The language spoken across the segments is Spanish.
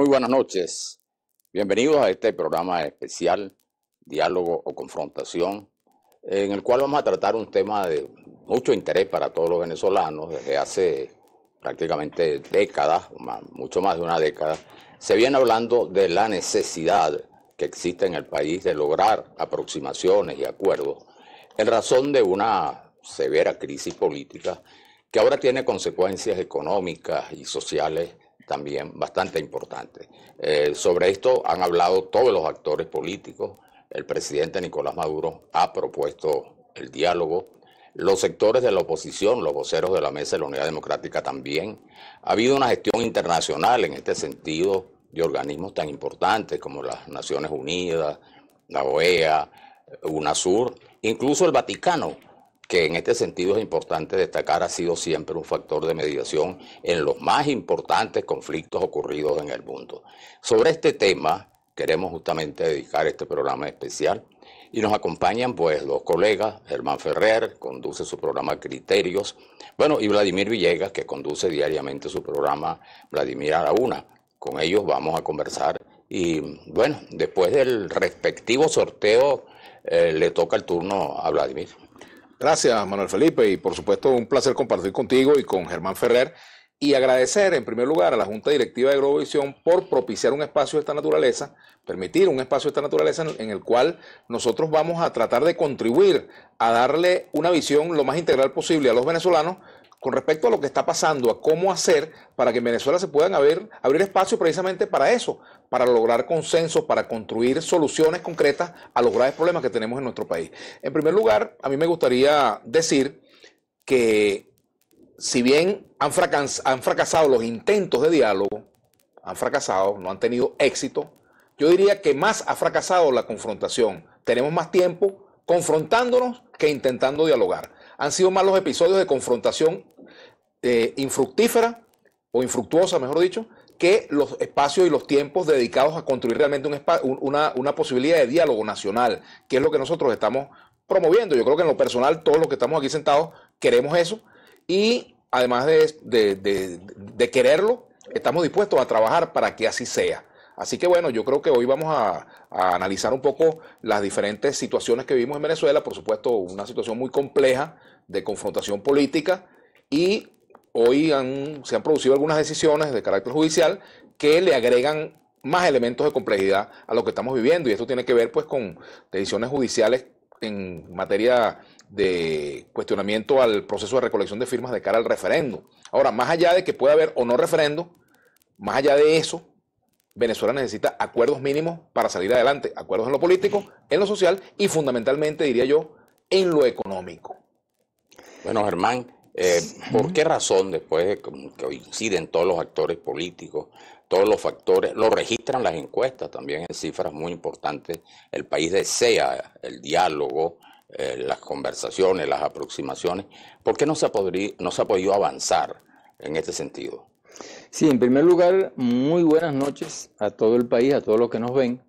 Muy buenas noches. Bienvenidos a este programa especial, Diálogo o Confrontación, en el cual vamos a tratar un tema de mucho interés para todos los venezolanos desde hace prácticamente décadas, mucho más de una década. Se viene hablando de la necesidad que existe en el país de lograr aproximaciones y acuerdos en razón de una severa crisis política que ahora tiene consecuencias económicas y sociales también bastante importante. Eh, sobre esto han hablado todos los actores políticos. El presidente Nicolás Maduro ha propuesto el diálogo. Los sectores de la oposición, los voceros de la Mesa de la Unidad Democrática también. Ha habido una gestión internacional en este sentido de organismos tan importantes como las Naciones Unidas, la OEA, UNASUR, incluso el Vaticano que en este sentido es importante destacar, ha sido siempre un factor de mediación en los más importantes conflictos ocurridos en el mundo. Sobre este tema queremos justamente dedicar este programa especial y nos acompañan pues los colegas, Germán Ferrer, conduce su programa Criterios, bueno, y Vladimir Villegas, que conduce diariamente su programa Vladimir a Una. Con ellos vamos a conversar y bueno, después del respectivo sorteo eh, le toca el turno a Vladimir. Gracias, Manuel Felipe, y por supuesto un placer compartir contigo y con Germán Ferrer y agradecer en primer lugar a la Junta Directiva de Globovisión por propiciar un espacio de esta naturaleza, permitir un espacio de esta naturaleza en el cual nosotros vamos a tratar de contribuir a darle una visión lo más integral posible a los venezolanos con respecto a lo que está pasando, a cómo hacer para que en Venezuela se puedan abrir, abrir espacio precisamente para eso, para lograr consenso, para construir soluciones concretas a los graves problemas que tenemos en nuestro país. En primer lugar, a mí me gustaría decir que si bien han, fracasado los intentos de diálogo, han fracasado, no han tenido éxito, yo diría que más ha fracasado la confrontación. Tenemos más tiempo confrontándonos que intentando dialogar. Han sido más los episodios de confrontación eh, infructífera o infructuosa, mejor dicho, que los espacios y los tiempos dedicados a construir realmente una, posibilidad de diálogo nacional, que es lo que nosotros estamos promoviendo. Yo creo que en lo personal todos los que estamos aquí sentados queremos eso y además de, quererlo, estamos dispuestos a trabajar para que así sea. Así que bueno, yo creo que hoy vamos a, a, analizar un poco las diferentes situaciones que vivimos en Venezuela, por supuesto, una situación muy compleja de confrontación política y hoy se han producido algunas decisiones de carácter judicial que le agregan más elementos de complejidad a lo que estamos viviendo y esto tiene que ver pues con decisiones judiciales en materia de cuestionamiento al proceso de recolección de firmas de cara al referendo. Ahora, más allá de que pueda haber o no referendo, más allá de eso, Venezuela necesita acuerdos mínimos para salir adelante, acuerdos en lo político, en lo social y fundamentalmente, diría yo, en lo económico. Bueno, Germán, eh, ¿Por qué razón después que coinciden todos los actores políticos, todos los factores, lo registran las encuestas también en cifras muy importantes? El país desea el diálogo, eh, las conversaciones, las aproximaciones. ¿Por qué no se, no se ha podido avanzar en este sentido? Sí, en primer lugar, muy buenas noches a todo el país, a todos los que nos ven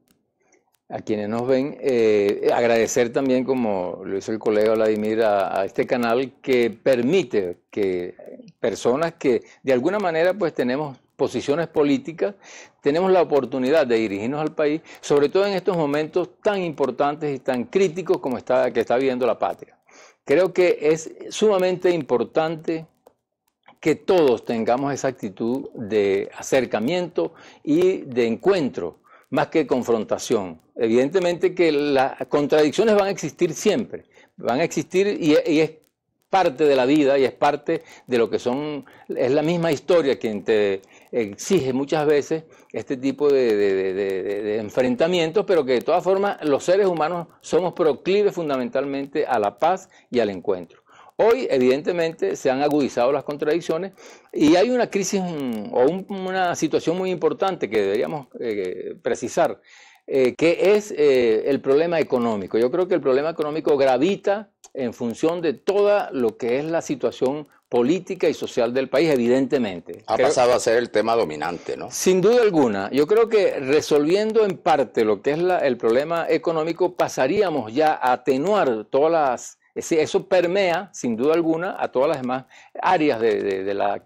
a quienes nos ven, eh, agradecer también, como lo hizo el colega Vladimir, a, este canal que permite que personas que de alguna manera pues tenemos posiciones políticas, tenemos la oportunidad de dirigirnos al país, sobre todo en estos momentos tan importantes y tan críticos como está, que está viviendo la patria. Creo que es sumamente importante que todos tengamos esa actitud de acercamiento y de encuentro más que confrontación. Evidentemente que las contradicciones van a existir siempre, van a existir y, es parte de la vida y es parte de lo que son, es la misma historia que te exige muchas veces este tipo de, de, enfrentamientos, pero que de todas formas los seres humanos somos proclives fundamentalmente a la paz y al encuentro. Hoy, evidentemente, se han agudizado las contradicciones y hay una crisis mm, o una situación muy importante que deberíamos eh, precisar, eh, que es eh, el problema económico. Yo creo que el problema económico gravita en función de toda lo que es la situación política y social del país, evidentemente. Ha pasado a ser el tema dominante, ¿no? Sin duda alguna. Yo creo que resolviendo en parte lo que es el problema económico, pasaríamos ya a atenuar todas las eso permea, sin duda alguna, a todas las demás áreas de, la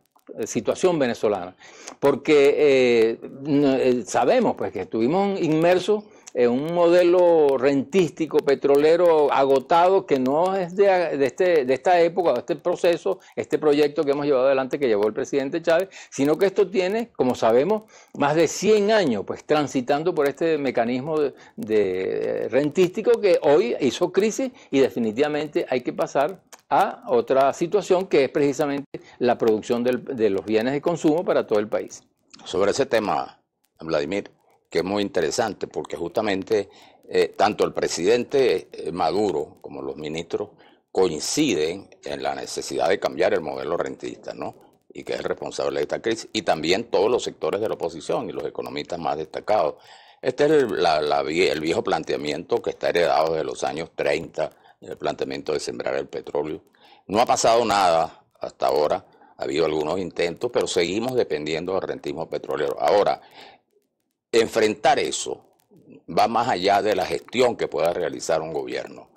situación venezolana, porque eh, eh, sabemos pues, que estuvimos inmersos eh, un modelo rentístico petrolero agotado que no es este, de, esta época, de este proceso, este proyecto que hemos llevado adelante que llevó el presidente Chávez, sino que esto tiene, como sabemos, más de 100 años pues transitando por este mecanismo de, eh, rentístico que hoy hizo crisis y definitivamente hay que pasar a otra situación que es precisamente la producción de los bienes de consumo para todo el país. Sobre ese tema, Vladimir, que es muy interesante, porque justamente eh, tanto el presidente eh, Maduro como los ministros coinciden en la necesidad de cambiar el modelo rentista, ¿no? Y que es responsable de esta crisis, y también todos los sectores de la oposición y los economistas más destacados. Este es el, el viejo planteamiento que está heredado de los años 30, el planteamiento de sembrar el petróleo. No ha pasado nada hasta ahora, ha habido algunos intentos, pero seguimos dependiendo del rentismo petrolero. Ahora, enfrentar eso va más allá de la gestión que pueda realizar un gobierno.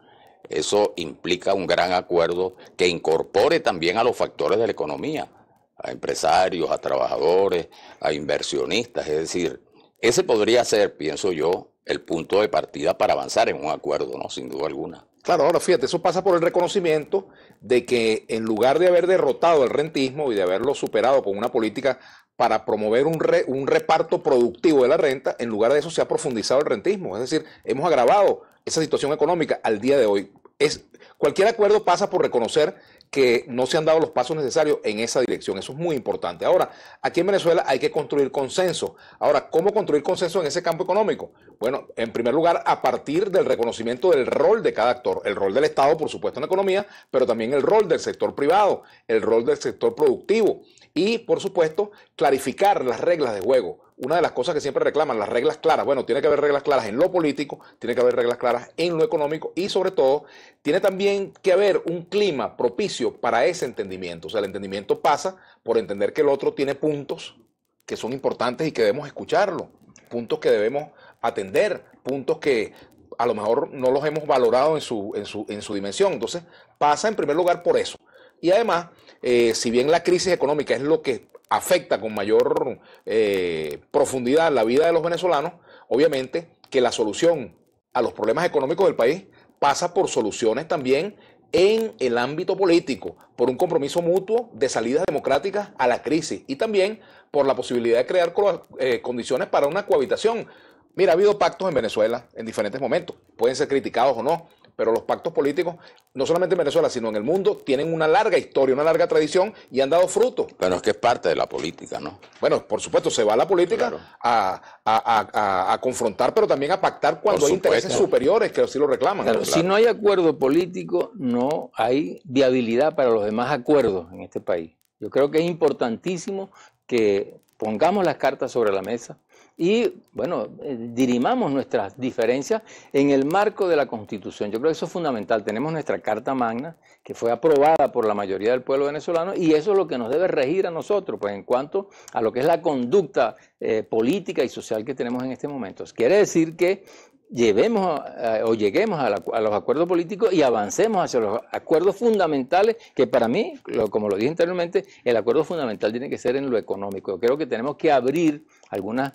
Eso implica un gran acuerdo que incorpore también a los factores de la economía, a empresarios, a trabajadores, a inversionistas. Es decir, ese podría ser, pienso yo, el punto de partida para avanzar en un acuerdo, ¿no? Sin duda alguna. Claro, ahora fíjate, eso pasa por el reconocimiento de que en lugar de haber derrotado el rentismo y de haberlo superado con una política para promover un, un reparto productivo de la renta, en lugar de eso se ha profundizado el rentismo. Es decir, hemos agravado esa situación económica al día de hoy es, cualquier acuerdo pasa por reconocer que no se han dado los pasos necesarios en esa dirección. Eso es muy importante. Ahora, aquí en Venezuela hay que construir consenso. Ahora, ¿cómo construir consenso en ese campo económico? Bueno, en primer lugar, a partir del reconocimiento del rol de cada actor, el rol del Estado, por supuesto, en la economía, pero también el rol del sector privado, el rol del sector productivo y, por supuesto, clarificar las reglas de juego una de las cosas que siempre reclaman, las reglas claras. Bueno, tiene que haber reglas claras en lo político, tiene que haber reglas claras en lo económico y sobre todo tiene también que haber un clima propicio para ese entendimiento. O sea, el entendimiento pasa por entender que el otro tiene puntos que son importantes y que debemos escucharlo, puntos que debemos atender, puntos que a lo mejor no los hemos valorado en su, en su, en su dimensión. Entonces, pasa en primer lugar por eso. Y además, eh, si bien la crisis económica es lo que afecta con mayor eh, profundidad la vida de los venezolanos, obviamente que la solución a los problemas económicos del país pasa por soluciones también en el ámbito político, por un compromiso mutuo de salidas democráticas a la crisis y también por la posibilidad de crear eh, condiciones para una cohabitación. Mira, ha habido pactos en Venezuela en diferentes momentos, pueden ser criticados o no, pero los pactos políticos, no solamente en Venezuela, sino en el mundo, tienen una larga historia, una larga tradición y han dado fruto. Pero es que es parte de la política, ¿no? Bueno, por supuesto, se va a la política a, confrontar, pero también a pactar cuando hay intereses superiores que sí lo reclaman. Si no hay acuerdo político, no hay viabilidad para los demás acuerdos en este país. Yo creo que es importantísimo que pongamos las cartas sobre la mesa y, bueno, eh, dirimamos nuestras diferencias en el marco de la Constitución. Yo creo que eso es fundamental. Tenemos nuestra Carta Magna, que fue aprobada por la mayoría del pueblo venezolano, y eso es lo que nos debe regir a nosotros, pues en cuanto a lo que es la conducta eh, política y social que tenemos en este momento. Quiere decir que llevemos o lleguemos a, los acuerdos políticos y avancemos hacia los acuerdos fundamentales, que para mí, como lo dije anteriormente, el acuerdo fundamental tiene que ser en lo económico. creo que tenemos que abrir algunas,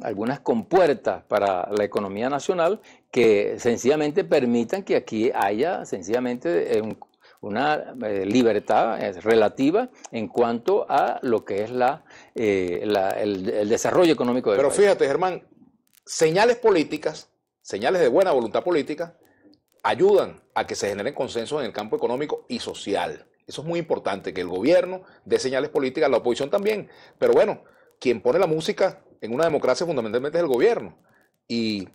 algunas compuertas para la economía nacional que sencillamente permitan que aquí haya sencillamente eh, una eh, libertad eh, relativa en cuanto a lo que es la, el, desarrollo económico del Pero fíjate, Germán, señales políticas señales de buena voluntad política ayudan a que se generen consensos en el campo económico y social. Eso es muy importante, que el gobierno dé señales políticas, la oposición también. Pero bueno, quien pone la música en una democracia fundamentalmente es el gobierno. Y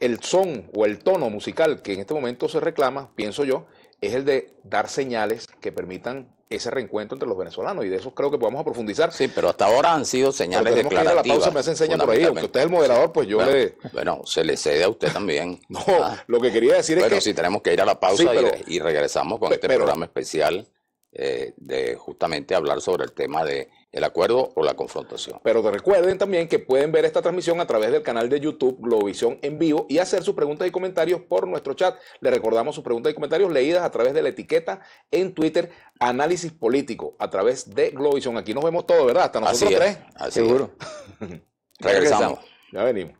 el son o el tono musical que en este momento se reclama, pienso yo, es el de dar señales que permitan ese reencuentro entre los venezolanos y de eso creo que podemos profundizar. Sí, pero hasta ahora han sido señales declarativas. la pausa me hace enseña por ahí, aunque usted es el moderador, pues yo le... Bueno, se le cede a usted también. no, lo que quería decir es que... Pero sí tenemos que ir a la pausa y, regresamos con este programa especial eh, de justamente hablar sobre el tema de el acuerdo o la confrontación. Pero te recuerden también que pueden ver esta transmisión a través del canal de YouTube Globovisión en vivo y hacer sus preguntas y comentarios por nuestro chat. Le recordamos sus preguntas y comentarios leídas a través de la etiqueta en Twitter Análisis Político a través de Globovisión. Aquí nos vemos todos, ¿verdad? Hasta nosotros así tres. Así Seguro. Regresamos. Ya venimos.